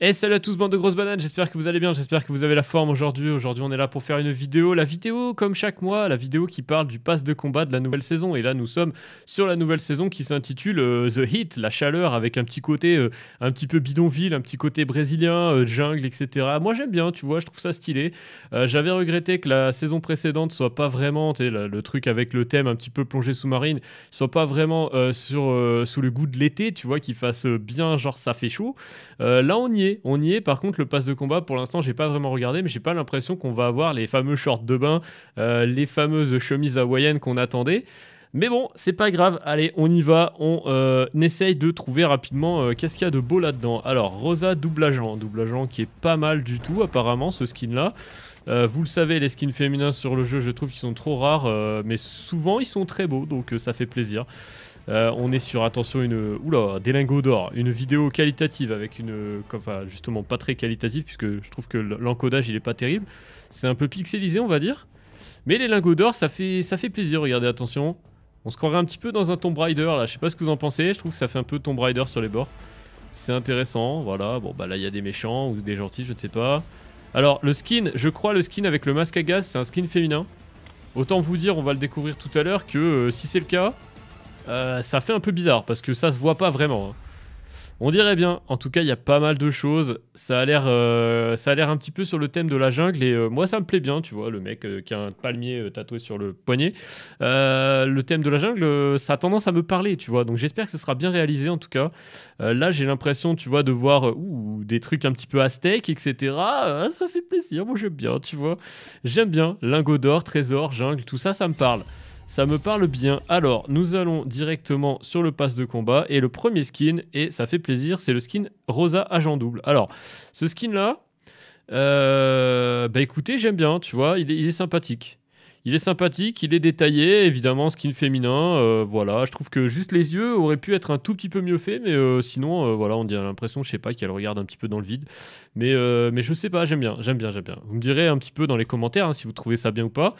Et salut à tous, bande de grosses bananes, j'espère que vous allez bien, j'espère que vous avez la forme aujourd'hui. Aujourd'hui, on est là pour faire une vidéo, la vidéo comme chaque mois, la vidéo qui parle du pass de combat de la nouvelle saison. Et là, nous sommes sur la nouvelle saison qui s'intitule euh, The Heat, la chaleur, avec un petit côté euh, un petit peu bidonville, un petit côté brésilien, euh, jungle, etc. Moi, j'aime bien, tu vois, je trouve ça stylé. J'avais regretté que la saison précédente soit pas vraiment, tu sais, le, truc avec le thème un petit peu plongé sous-marine, soit pas vraiment sur, sous le goût de l'été, tu vois, qu'il fasse bien, genre ça fait chaud. là, on y est on y est. Par contre, le pass de combat, pour l'instant, j'ai pas vraiment regardé, mais j'ai pas l'impression qu'on va avoir les fameux shorts de bain, euh, les fameuses chemises hawaïennes qu'on attendait. Mais bon, c'est pas grave. Allez, on y va. On euh, essaye de trouver rapidement euh, qu'est-ce qu'il y a de beau là-dedans. Alors, Rosa double agent. Double agent qui est pas mal du tout, apparemment, ce skin-là. vous le savez, les skins féminins sur le jeu, je trouve qu'ils sont trop rares, mais souvent ils sont très beaux, donc ça fait plaisir. Euh, on est sur, attention, une. Oula, des lingots d'or. Une vidéo qualitative avec une. Euh, enfin, justement, pas très qualitative, puisque je trouve que l'encodage, il est pas terrible. C'est un peu pixelisé, on va dire. Mais les lingots d'or, ça fait, ça fait plaisir, regardez, attention. On se croirait un petit peu dans un Tomb Raider, là. Je sais pas ce que vous en pensez. Je trouve que ça fait un peu Tomb Raider sur les bords. C'est intéressant, voilà. Bon, bah là, il y a des méchants ou des gentils, je ne sais pas. Alors, le skin, je crois, le skin avec le masque à gaz, c'est un skin féminin. Autant vous dire, on va le découvrir tout à l'heure, que euh, si c'est le cas, euh, ça fait un peu bizarre parce que ça se voit pas vraiment. Hein. On dirait bien. En tout cas, il y a pas mal de choses. Ça a l'air, euh, un petit peu sur le thème de la jungle et euh, moi ça me plaît bien. Tu vois, le mec qui a un palmier tatoué sur le poignet. le thème de la jungle, ça a tendance à me parler, tu vois. Donc j'espère que ce sera bien réalisé en tout cas. là, j'ai l'impression, tu vois, de voir des trucs un petit peu aztèques, etc. ça fait plaisir. Moi, j'aime bien, tu vois. J'aime bien. Lingot d'or, trésor, jungle, tout ça, ça me parle. Ça me parle bien. Alors, nous allons directement sur le pass de combat. Et le premier skin, et ça fait plaisir, c'est le skin Rosa Agent Double. Alors, ce skin-là, euh, bah écoutez, j'aime bien, tu vois, il il est sympathique. Il est sympathique, il est détaillé, évidemment, skin féminin. Euh, voilà, je trouve que juste les yeux auraient pu être un tout petit peu mieux faits, mais euh, sinon, euh, voilà, on a l'impression, je sais pas, qu'elle regarde un petit peu dans le vide. Mais, mais je sais pas, j'aime bien, j'aime bien, j'aime bien. Vous me direz un petit peu dans les commentaires hein, si vous trouvez ça bien ou pas.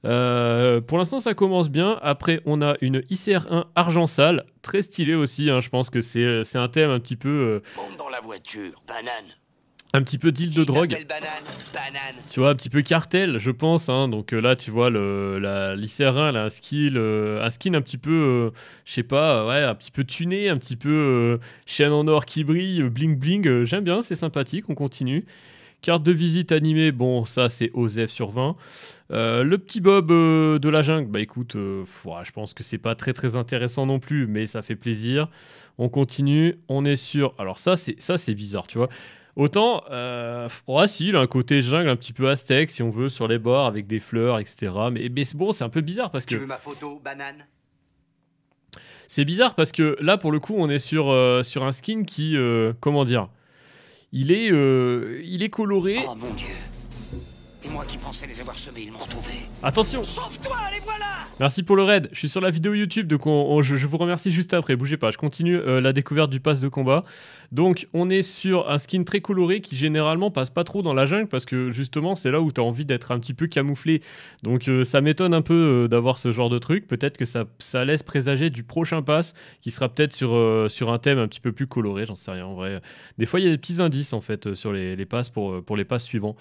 pour l'instant, ça commence bien. Après, on a une ICR1 argent sale, très stylée aussi. Hein. je pense que c'est un thème un petit peu. dans la voiture, banane un petit peu deal de drogue. Tu vois, un petit peu cartel, je pense. Hein. Donc euh, là, tu vois, le, la, l'ICR1, là, un, skill, euh, un skin un petit peu, euh, je sais pas, ouais, un petit peu tuné, un petit peu chaîne en or qui brille, bling bling. J'aime bien, c'est sympathique, on continue. Carte de visite animée, bon, ça c'est OZEF sur 20. le petit Bob de la jungle, bah écoute, je pense que c'est pas très très intéressant non plus, mais ça fait plaisir. On continue, on est sur. Alors ça c'est ça c'est bizarre, tu vois. Autant, euh, si, il a un côté jungle un petit peu aztèque, si on veut, sur les bords, avec des fleurs, etc. Mais, mais bon, c'est un peu bizarre parce que. Tu veux ma photo, banane C'est bizarre parce que là, pour le coup, on est sur, euh, sur un skin qui. Euh, comment dire il est, euh, il est coloré. Oh mon dieu qui pensais les avoir semés, ils m'ont retrouvé. Attention Sauve-toi, les voilà Merci pour le raid. Je suis sur la vidéo YouTube, donc on, je, vous remercie juste après. Bougez pas, je continue euh, la découverte du pass de combat. Donc, on est sur un skin très coloré qui généralement passe pas trop dans la jungle parce que justement, c'est là où t'as envie d'être un petit peu camouflé. Donc, euh, ça m'étonne un peu euh, d'avoir ce genre de truc. Peut-être que ça, laisse présager du prochain pass qui sera peut-être sur, sur un thème un petit peu plus coloré. J'en sais rien en vrai. Des fois, il y a des petits indices en fait sur les, les passes pour, pour les passes suivants.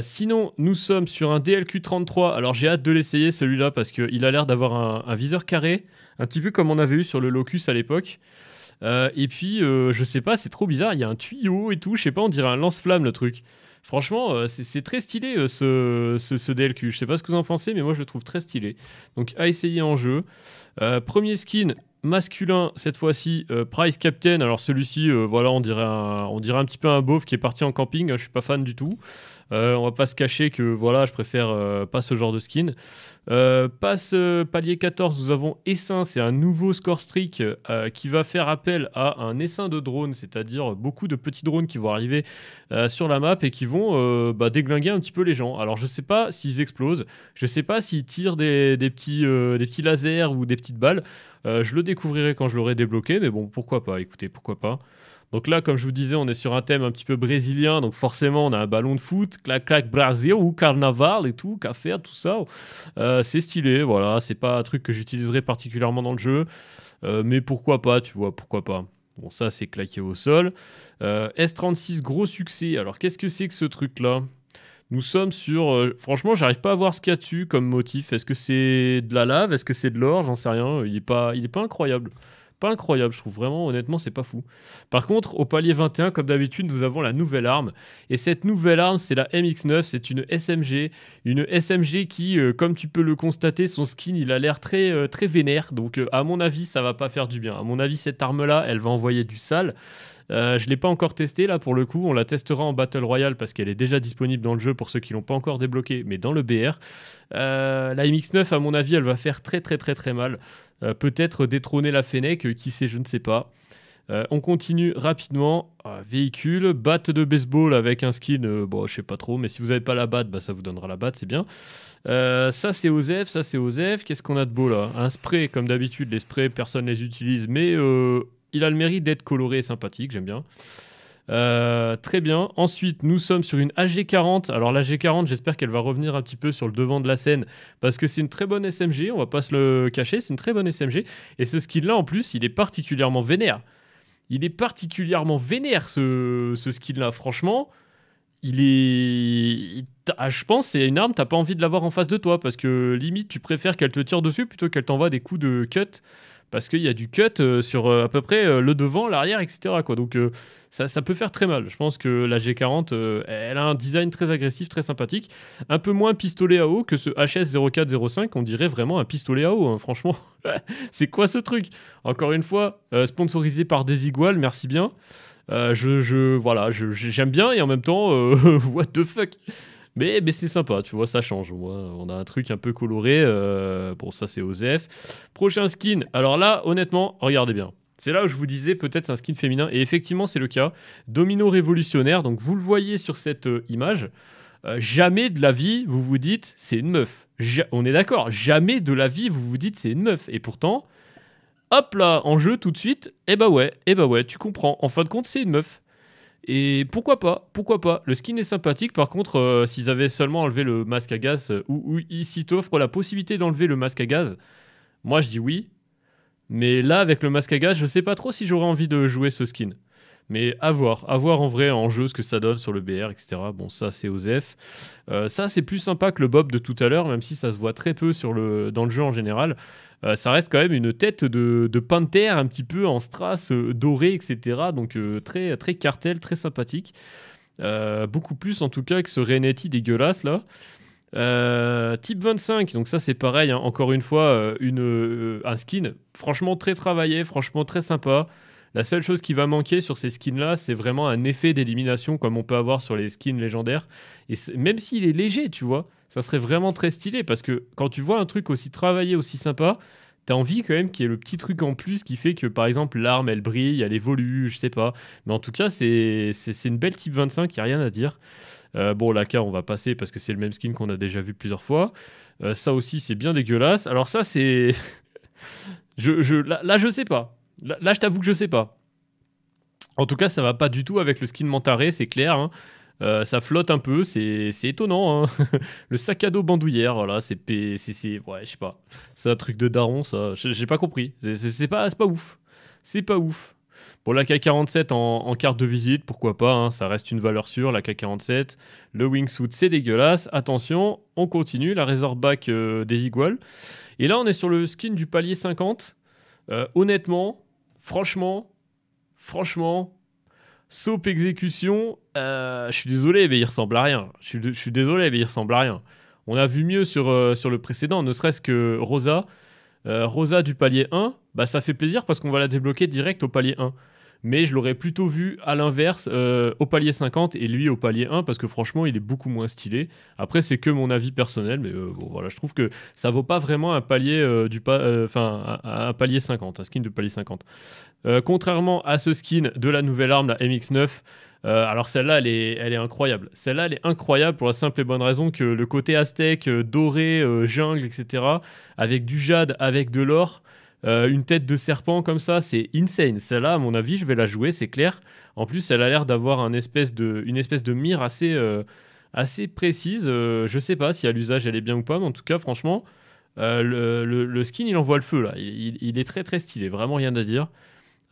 sinon, nous sommes sur un DLQ33. Alors j'ai hâte de l'essayer celui-là parce qu'il a l'air d'avoir un, viseur carré, un petit peu comme on avait eu sur le Locus à l'époque. Euh, et puis, euh, je sais pas, c'est trop bizarre, il y a un tuyau et tout, je sais pas, on dirait un lance-flamme le truc. Franchement, euh, c'est très stylé ce, ce, DLQ. Je sais pas ce que vous en pensez, mais moi je le trouve très stylé. Donc à essayer en jeu. premier skin, masculin cette fois-ci, euh, Price Captain. Alors celui-ci, euh, voilà, on dirait, un, on dirait un petit peu un beauf qui est parti en camping. Hein, je suis pas fan du tout. Euh, on va pas se cacher que voilà, je préfère pas ce genre de skin. passe palier 14, nous avons Essain. C'est un nouveau score streak qui va faire appel à un essaim de drones, c'est-à-dire beaucoup de petits drones qui vont arriver sur la map et qui vont bah, déglinguer un petit peu les gens. Alors je sais pas s'ils explosent, je sais pas s'ils tirent petits, des petits lasers ou des petites balles. Euh, je le découvrirai quand je l'aurai débloqué, mais bon, pourquoi pas, écoutez, pourquoi pas. Donc là, comme je vous disais, on est sur un thème un petit peu brésilien, donc forcément, on a un ballon de foot, clac clac brasé ou carnaval et tout, café, tout ça. Euh, c'est stylé, voilà, c'est pas un truc que j'utiliserai particulièrement dans le jeu, euh, mais pourquoi pas, tu vois, pourquoi pas. Bon, ça, c'est claqué au sol. S36, gros succès. Alors, qu'est-ce que c'est que ce truc-là nous sommes sur. Euh, franchement, j'arrive pas à voir ce qu'il y a dessus comme motif. Est-ce que c'est de la lave Est-ce que c'est de l'or J'en sais rien. Il est pas, il est pas incroyable. Pas incroyable, je trouve vraiment, honnêtement, c'est pas fou. Par contre, au palier 21, comme d'habitude, nous avons la nouvelle arme. Et cette nouvelle arme, c'est la MX9, c'est une SMG. Une SMG qui, euh, comme tu peux le constater, son skin, il a l'air très, euh, très vénère. Donc, à mon avis, ça va pas faire du bien. À mon avis, cette arme-là, elle va envoyer du sale. Euh, je ne l'ai pas encore testé là pour le coup. On la testera en Battle Royale parce qu'elle est déjà disponible dans le jeu pour ceux qui l'ont pas encore débloqué, mais dans le BR. Euh, la MX9, à mon avis, elle va faire très très très très mal. Euh, peut-être détrôner la Fennec, qui sait, je ne sais pas. on continue rapidement. Ah, véhicule, batte de baseball avec un skin, bon, je sais pas trop, mais si vous n'avez pas la batte, bah, ça vous donnera la batte, c'est bien. ça, c'est Ozef, ça, c'est Ozef. Qu'est-ce qu'on a de beau là Un spray, comme d'habitude, les sprays, personne ne les utilise, mais il a le mérite d'être coloré et sympathique, j'aime bien. Euh, très bien. Ensuite, nous sommes sur une AG40. Alors, la 40 j'espère qu'elle va revenir un petit peu sur le devant de la scène parce que c'est une très bonne SMG. On va pas se le cacher, c'est une très bonne SMG. Et ce skin-là, en plus, il est particulièrement vénère. Il est particulièrement vénère, ce, ce skin-là. Franchement, il est. Ah, je pense c'est une arme, t'as pas envie de l'avoir en face de toi parce que limite, tu préfères qu'elle te tire dessus plutôt qu'elle t'envoie des coups de cut parce qu'il y a du cut euh, sur euh, à peu près euh, le devant, l'arrière, etc. Donc ça, peut faire très mal. Je pense que la G40, elle a un design très agressif, très sympathique, un peu moins pistolet à eau que ce HS0405, on dirait vraiment un pistolet à eau, hein, franchement. c'est quoi ce truc Encore une fois, sponsorisé par Desigual, merci bien. je, j'aime bien et en même temps, what the fuck mais, c'est sympa, tu vois, ça change On a un truc un peu coloré. Euh, bon, ça, c'est OZF. Prochain skin. Alors là, honnêtement, regardez bien. C'est là où je vous disais peut-être c'est un skin féminin. Et effectivement, c'est le cas. Domino révolutionnaire. Donc, vous le voyez sur cette euh, image. Euh, jamais de la vie, vous vous dites, c'est une meuf. on est d'accord. Jamais de la vie, vous vous dites, c'est une meuf. Et pourtant, hop là, en jeu tout de suite. et eh bah ouais, eh bah ouais, tu comprends. En fin de compte, c'est une meuf. Et pourquoi pas Pourquoi pas Le skin est sympathique. Par contre, euh, s'ils avaient seulement enlevé le masque à gaz euh, ou, ou ici t'offre la possibilité d'enlever le masque à gaz, moi je dis oui. Mais là, avec le masque à gaz, je sais pas trop si j'aurais envie de jouer ce skin. Mais à voir, en vrai en jeu ce que ça donne sur le BR, etc. Bon, ça c'est OZEF. Euh, ça c'est plus sympa que le Bob de tout à l'heure, même si ça se voit très peu sur le, dans le jeu en général. Euh, ça reste quand même une tête de, de panthère un petit peu en strass euh, doré, etc. Donc très, très cartel, très sympathique. beaucoup plus en tout cas que ce Renetti dégueulasse là. type 25, donc ça c'est pareil, hein. encore une fois, une, un skin franchement très travaillé, franchement très sympa. La seule chose qui va manquer sur ces skins-là, c'est vraiment un effet d'élimination comme on peut avoir sur les skins légendaires. Et même s'il est léger, tu vois, ça serait vraiment très stylé parce que quand tu vois un truc aussi travaillé, aussi sympa, t'as envie quand même qu'il y ait le petit truc en plus qui fait que par exemple l'arme elle brille, elle évolue, je sais pas. Mais en tout cas, c'est une belle type 25, qui a rien à dire. Euh, bon, la K, on va passer parce que c'est le même skin qu'on a déjà vu plusieurs fois. Euh, ça aussi, c'est bien dégueulasse. Alors, ça, c'est. je, je, là, je sais pas. Là, je t'avoue que je sais pas. En tout cas, ça va pas du tout avec le skin Mantaré, c'est clair. Hein. Euh, ça flotte un peu, c'est étonnant. Hein. le sac à dos bandoulière, voilà, c'est ouais, je sais pas. C'est un truc de daron, ça. J'ai pas compris. C'est pas, pas ouf. C'est pas ouf. Bon, la K47 en, carte de visite, pourquoi pas, hein. ça reste une valeur sûre, la K47. Le wingsuit, c'est dégueulasse. Attention, on continue, la Razorback back euh, des iguales. Et là, on est sur le skin du palier 50. Euh, honnêtement, franchement, franchement, Exécution, euh, je suis désolé, mais il ressemble à rien. Je suis, désolé, mais il ressemble à rien. On a vu mieux sur, euh, sur le précédent, ne serait-ce que Rosa. Euh, Rosa du palier 1, bah ça fait plaisir parce qu'on va la débloquer direct au palier 1 mais je l'aurais plutôt vu à l'inverse euh, au palier 50 et lui au palier 1 parce que franchement il est beaucoup moins stylé. Après c'est que mon avis personnel mais euh, bon voilà je trouve que ça vaut pas vraiment un palier euh, du enfin un, palier 50, un skin de palier 50. contrairement à ce skin de la nouvelle arme la MX9 alors celle-là, elle est, incroyable. Celle-là, elle est incroyable pour la simple et bonne raison que le côté aztèque, doré, jungle, etc., avec du jade, avec de l'or, euh, une tête de serpent comme ça, c'est insane. Celle-là, à mon avis, je vais la jouer, c'est clair. En plus, elle a l'air d'avoir une espèce de mire assez, euh, précise. Euh, je sais pas si à l'usage elle est bien ou pas, mais en tout cas, franchement, le, skin il envoie le feu là. il, est très très stylé, vraiment rien à dire.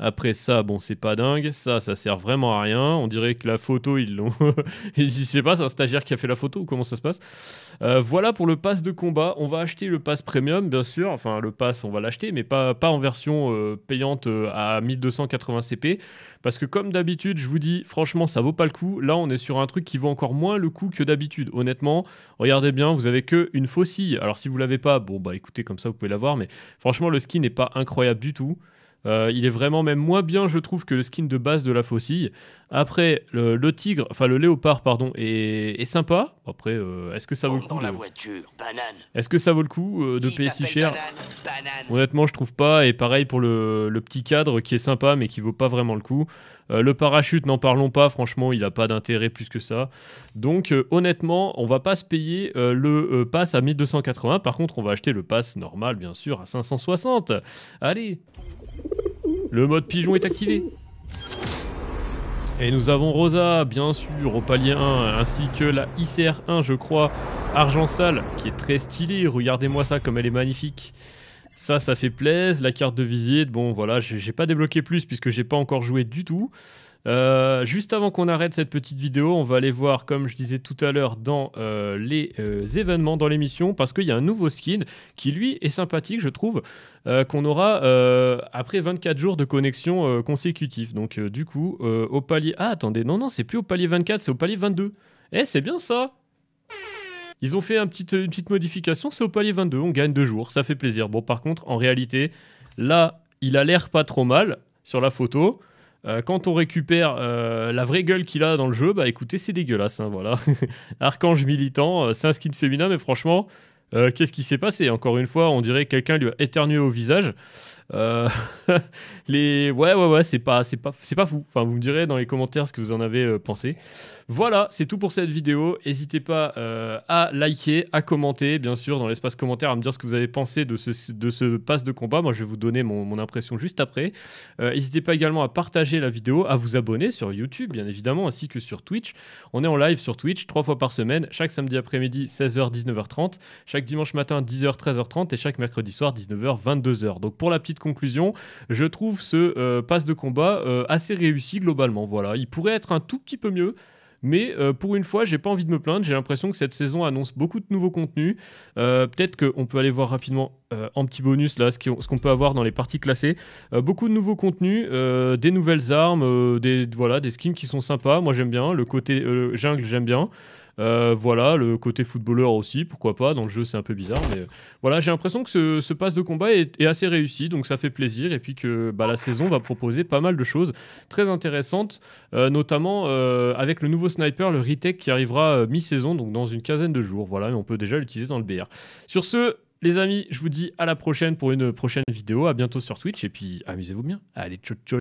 Après ça, bon, c'est pas dingue. Ça, ça sert vraiment à rien. On dirait que la photo, ils l'ont. je sais pas, c'est un stagiaire qui a fait la photo ou comment ça se passe. Euh, voilà pour le pass de combat. On va acheter le pass premium, bien sûr. Enfin, le pass, on va l'acheter, mais pas, pas en version euh, payante euh, à 1280 CP. Parce que, comme d'habitude, je vous dis, franchement, ça vaut pas le coup. Là, on est sur un truc qui vaut encore moins le coup que d'habitude. Honnêtement, regardez bien, vous avez que une faucille. Alors, si vous l'avez pas, bon, bah écoutez, comme ça, vous pouvez l'avoir. Mais franchement, le skin n'est pas incroyable du tout. Euh, il est vraiment même moins bien, je trouve, que le skin de base de la faucille. Après, le, tigre, enfin le léopard, pardon, est, sympa. Après, euh, est-ce que ça vaut le coup Est-ce que ça vaut le coup de payer si cher Honnêtement, je trouve pas. Et pareil pour le, petit cadre qui est sympa, mais qui vaut pas vraiment le coup. Euh, le parachute, n'en parlons pas. Franchement, il a pas d'intérêt plus que ça. Donc, honnêtement, on va pas se payer le pass à 1280. Par contre, on va acheter le pass normal, bien sûr, à 560. Allez. Le mode pigeon est activé. Et nous avons Rosa, bien sûr, au palier 1, ainsi que la ICR1, je crois, argent sale, qui est très stylée. Regardez-moi ça, comme elle est magnifique. Ça, ça fait plaisir. La carte de visite, bon voilà, j'ai pas débloqué plus puisque j'ai pas encore joué du tout. Euh, juste avant qu'on arrête cette petite vidéo, on va aller voir, comme je disais tout à l'heure, dans euh, les euh, événements, dans l'émission, parce qu'il y a un nouveau skin qui, lui, est sympathique, je trouve, qu'on aura après 24 jours de connexion consécutive. Donc, du coup, au palier... Ah, attendez, non, non, c'est plus au palier 24, c'est au palier 22. Eh, c'est bien ça ils ont fait une petite modification, c'est au palier 22, on gagne deux jours, ça fait plaisir. Bon, par contre, en réalité, là, il a l'air pas trop mal sur la photo. Euh, quand on récupère euh, la vraie gueule qu'il a dans le jeu, bah écoutez, c'est dégueulasse. Hein, voilà. Archange militant, euh, c'est un skin féminin, mais franchement, euh, qu'est-ce qui s'est passé Encore une fois, on dirait que quelqu'un lui a éternué au visage. Euh, les ouais ouais ouais c'est pas c'est pas c'est pas fou enfin vous me direz dans les commentaires ce que vous en avez euh, pensé voilà c'est tout pour cette vidéo n'hésitez pas à liker à commenter bien sûr dans l'espace commentaire à me dire ce que vous avez pensé de ce de ce pass de combat moi je vais vous donner mon, mon impression juste après n'hésitez pas également à partager la vidéo à vous abonner sur YouTube bien évidemment ainsi que sur Twitch on est en live sur Twitch trois fois par semaine chaque samedi après-midi 16h 19h30 dimanche matin 10h, 13h30 et chaque mercredi soir 19h, 22h. Donc pour la petite conclusion, je trouve ce passe euh, pass de combat euh, assez réussi globalement. Voilà, il pourrait être un tout petit peu mieux. Mais euh, pour une fois, j'ai pas envie de me plaindre. J'ai l'impression que cette saison annonce beaucoup de nouveaux contenus. Peut-être qu'on peut aller voir rapidement en petit bonus là ce qu'on peut avoir dans les parties classées. beaucoup de nouveaux contenus, des nouvelles armes, des voilà des skins qui sont sympas. Moi j'aime bien le côté jungle, j'aime bien. Euh, voilà, le côté footballeur aussi, pourquoi pas. Dans le jeu, c'est un peu bizarre, mais voilà, j'ai l'impression que ce, ce, pass de combat est, assez réussi, donc ça fait plaisir. Et puis que bah, la saison va proposer pas mal de choses très intéressantes, euh, notamment euh, avec le nouveau sniper, le Ritek, qui arrivera mi-saison, donc dans une quinzaine de jours. Voilà, mais on peut déjà l'utiliser dans le BR. Sur ce, les amis, je vous dis à la prochaine pour une prochaine vidéo. À bientôt sur Twitch et puis amusez-vous bien. Allez, ciao ciao.